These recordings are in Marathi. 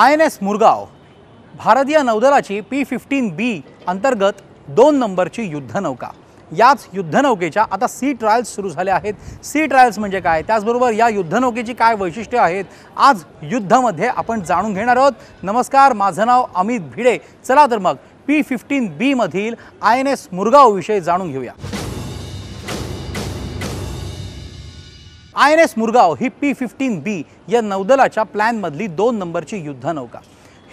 आय एन एस मुरगाव भारतीय नौदलाची पी फिफ्टीन बी अंतर्गत दोन नंबरची युद्धनौका याच युद्धनौकेच्या आता सी ट्रायल्स सुरू झाल्या आहेत सी ट्रायल्स म्हणजे काय त्याचबरोबर या युद्धनौकेची काय वैशिष्ट्ये आहेत आज युद्धामध्ये आपण जाणून घेणार आहोत नमस्कार माझं नाव अमित भिडे चला तर मग पी फिफ्टीन बीमधील आय एन एस मुरगावविषयी जाणून घेऊया आय एन एस मुरगाव ही पी फिफ्टीन बी या नौदलाच्या प्लॅनमधली दोन नंबरची युद्धनौका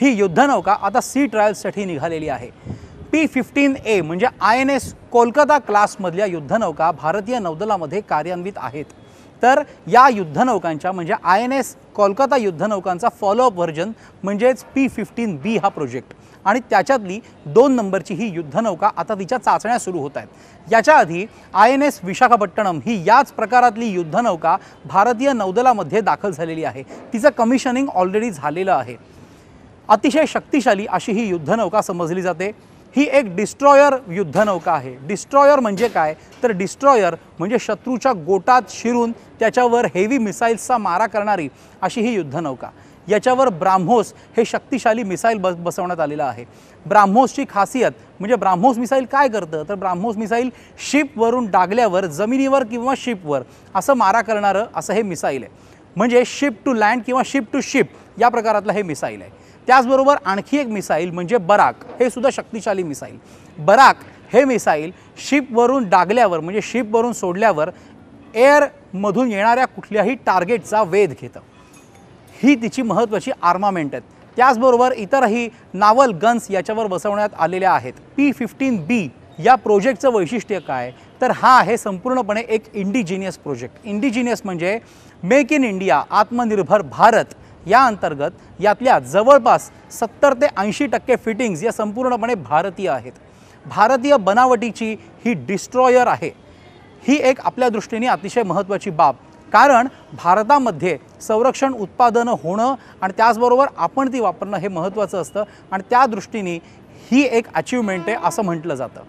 ही युद्धनौका आता सी ट्रायल्ससाठी निघालेली आहे पी फिफ्टीन ए म्हणजे आय एन एस कोलकाता क्लासमधल्या युद्धनौका भारतीय नौदलामध्ये कार्यान्वित आहेत तर या युद्धनौकांच्या म्हणजे आय एन एस कोलकाता युद्धनौकांचा फॉलोअप व्हर्जन म्हणजेच पी फिफ्टीन बी हा प्रोजेक्ट आणि त्याच्यातली दोन नंबरची ही युद्धनौका आता तिच्या चाचण्या सुरू होत आहेत याच्या आधी आय एन एस विशाखापट्टणम ही याच प्रकारातली युद्धनौका भारतीय नौदलामध्ये दाखल झालेली आहे तिचं कमिशनिंग ऑलरेडी झालेलं आहे अतिशय शक्तिशाली अशी ही युद्धनौका समजली जाते ही एक डिस्ट्रॉयर युद्धनौका आहे डिस्ट्रॉयर म्हणजे काय तर डिस्ट्रॉयर म्हणजे शत्रूच्या गोटात शिरून त्याच्यावर हेवी मिसाईल्सचा मारा करणारी अशी ही युद्धनौका याच्यावर ब्राह्मोस हे शक्तिशाली मिसाईल बस बसवण्यात आलेलं आहे ब्राह्मोसची खासियत म्हणजे ब्राह्मोस मिसाईल काय करतं तर ब्राह्मोस मिसाईल शिपवरून डागल्यावर जमिनीवर किंवा शिपवर असं मारा करणारं असं हे मिसाईल आहे म्हणजे शिप टू लँड किंवा शिप टू शिप या प्रकारातलं हे मिसाईल आहे त्याचबरोबर आणखी एक मिसाईल म्हणजे बराक हे सुद्धा शक्तिशाली मिसाईल बराक हे मिसाईल शिपवरून डागल्यावर म्हणजे शिपवरून सोडल्यावर एअरमधून येणाऱ्या कुठल्याही टार्गेटचा वेध घेतं ही तिची महत्त्वाची आर्मामेंट आहेत त्याचबरोबर इतरही नावल गन्स याच्यावर बसवण्यात आलेल्या आहेत पी फिफ्टीन बी या प्रोजेक्टचं वैशिष्ट्य काय तर हा आहे संपूर्णपणे एक इंडिजिनियस प्रोजेक्ट इंडिजिनियस म्हणजे मेक इन इंडिया आत्मनिर्भर भारत या अंतर्गत यातल्या जवळपास सत्तर ते ऐंशी टक्के फिटिंग्ज या संपूर्णपणे भारतीय आहेत भारतीय बनावटीची ही डिस्ट्रॉयर आहे ही एक आपल्या दृष्टीने अतिशय महत्त्वाची बाब कारण भारतामध्ये संरक्षण उत्पादनं होणं आणि त्याचबरोबर आपण ती वापरणं हे महत्त्वाचं असतं आणि त्या दृष्टीने ही एक अचीवमेंट आहे असं म्हटलं जातं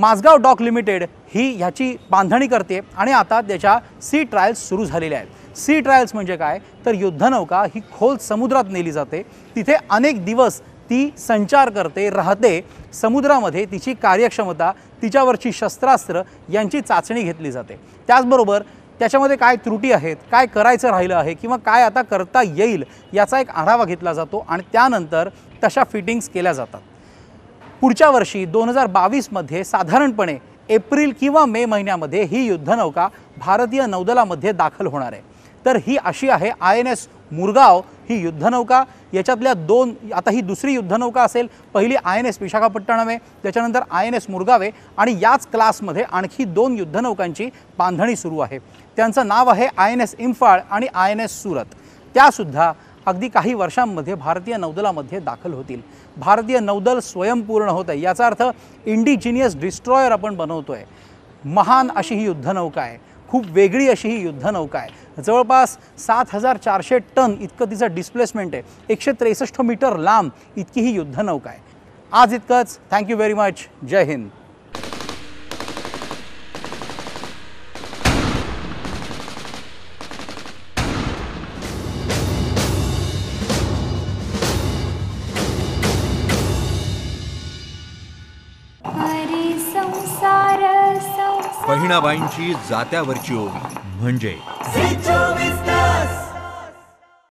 माझगाव डॉक लिमिटेड ही ह्याची बांधणी करते आणि आता त्याच्या सी ट्रायल्स सुरू झालेल्या आहेत सी ट्रायल्स म्हणजे काय तर युद्धनौका ही खोल समुद्रात नेली जाते तिथे अनेक दिवस ती संचार करते राहते समुद्रामध्ये तिची कार्यक्षमता तिच्यावरची शस्त्रास्त्र यांची चाचणी घेतली जाते त्याचबरोबर त्याच्यामध्ये काय त्रुटी आहेत काय करायचं राहिलं आहे किंवा काय आता करता येईल याचा एक आढावा घेतला जातो आणि त्यानंतर तशा फिटिंग्स केल्या जातात पुढच्या वर्षी दोन हजार बावीसमध्ये साधारणपणे एप्रिल किंवा मे महिन्यामध्ये ही युद्धनौका भारतीय नौदलामध्ये दाखल होणार आहे तर ही अशी आहे आय एन एस मुरगाव ही युद्धनौका याच्यातल्या दोन आता ही दुसरी युद्धनौका असेल पहिली आय एन एस विशाखापट्टणम आहे त्याच्यानंतर आय एन एस मुरगावे आणि याच क्लासमध्ये आणखी दोन युद्धनौकांची बांधणी सुरू आहे त्यांचं नाव आहे आय एन एस इम्फाळ आणि आय एन एस सुरत त्यासुद्धा अगदी काही वर्षांमध्ये भारतीय नौदलामध्ये दाखल होतील भारतीय नौदल स्वयंपूर्ण होत आहे याचा अर्थ इंडिजिनियस डिस्ट्रॉयर आपण बनवतो आहे महान अशी ही युद्धनौका आहे खूप वेगळी अशी ही युद्धनौका आहे जवळपास सात हजार चारशे टन इतकं तिचं डिस्प्लेसमेंट आहे एकशे त्रेसष्ट मीटर लांब इतकी ही युद्धनौका आहे आज इतकंच थँक्यू व्हेरी मच जय हिंद बहिणाबाईंची जात्यावरची ओवी म्हणजे